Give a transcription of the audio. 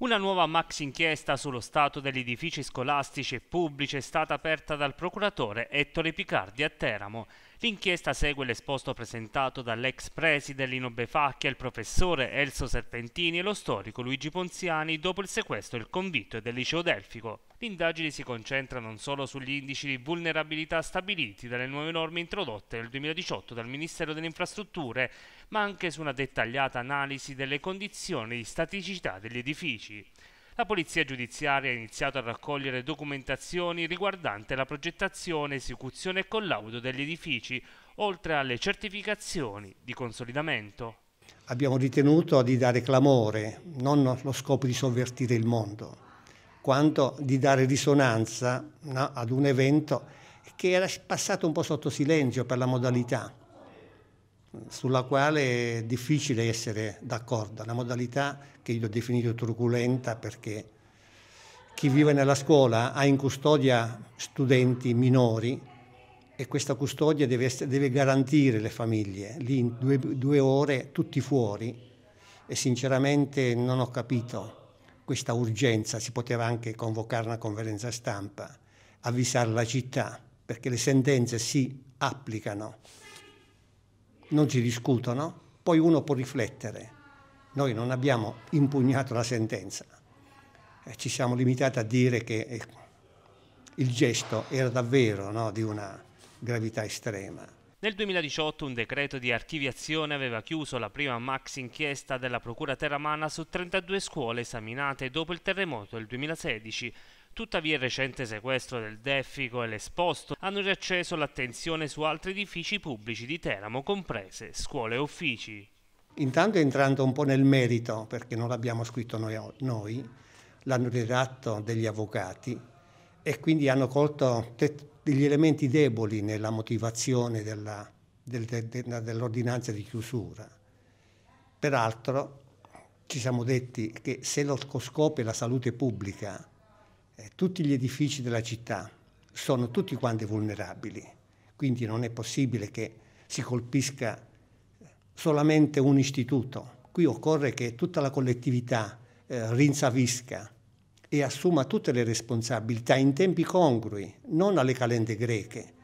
Una nuova max inchiesta sullo stato degli edifici scolastici e pubblici è stata aperta dal procuratore Ettore Picardi a Teramo. L'inchiesta segue l'esposto presentato dall'ex preside Lino Befacchia, il professore Elso Serpentini e lo storico Luigi Ponziani dopo il sequestro e il convitto del liceo delfico. L'indagine si concentra non solo sugli indici di vulnerabilità stabiliti dalle nuove norme introdotte nel 2018 dal Ministero delle Infrastrutture, ma anche su una dettagliata analisi delle condizioni di staticità degli edifici la Polizia Giudiziaria ha iniziato a raccogliere documentazioni riguardante la progettazione, esecuzione e collaudo degli edifici, oltre alle certificazioni di consolidamento. Abbiamo ritenuto di dare clamore, non lo scopo di sovvertire il mondo, quanto di dare risonanza no, ad un evento che era passato un po' sotto silenzio per la modalità sulla quale è difficile essere d'accordo, una modalità che io ho definito truculenta perché chi vive nella scuola ha in custodia studenti minori e questa custodia deve, essere, deve garantire le famiglie, lì in due, due ore tutti fuori e sinceramente non ho capito questa urgenza, si poteva anche convocare una conferenza stampa, avvisare la città perché le sentenze si applicano non si discutono, poi uno può riflettere. Noi non abbiamo impugnato la sentenza, eh, ci siamo limitati a dire che eh, il gesto era davvero no, di una gravità estrema. Nel 2018 un decreto di archiviazione aveva chiuso la prima max inchiesta della Procura Terramana su 32 scuole esaminate dopo il terremoto del 2016. Tuttavia il recente sequestro del Defico e l'Esposto hanno riacceso l'attenzione su altri edifici pubblici di Teramo, comprese scuole e uffici. Intanto entrando un po' nel merito, perché non l'abbiamo scritto noi, noi l'hanno redatto degli avvocati e quindi hanno colto degli elementi deboli nella motivazione della, del, de, dell'ordinanza di chiusura. Peraltro ci siamo detti che se lo scopo è la salute pubblica eh, tutti gli edifici della città sono tutti quanti vulnerabili, quindi non è possibile che si colpisca solamente un istituto. Qui occorre che tutta la collettività eh, rinsavisca e assuma tutte le responsabilità in tempi congrui, non alle calende greche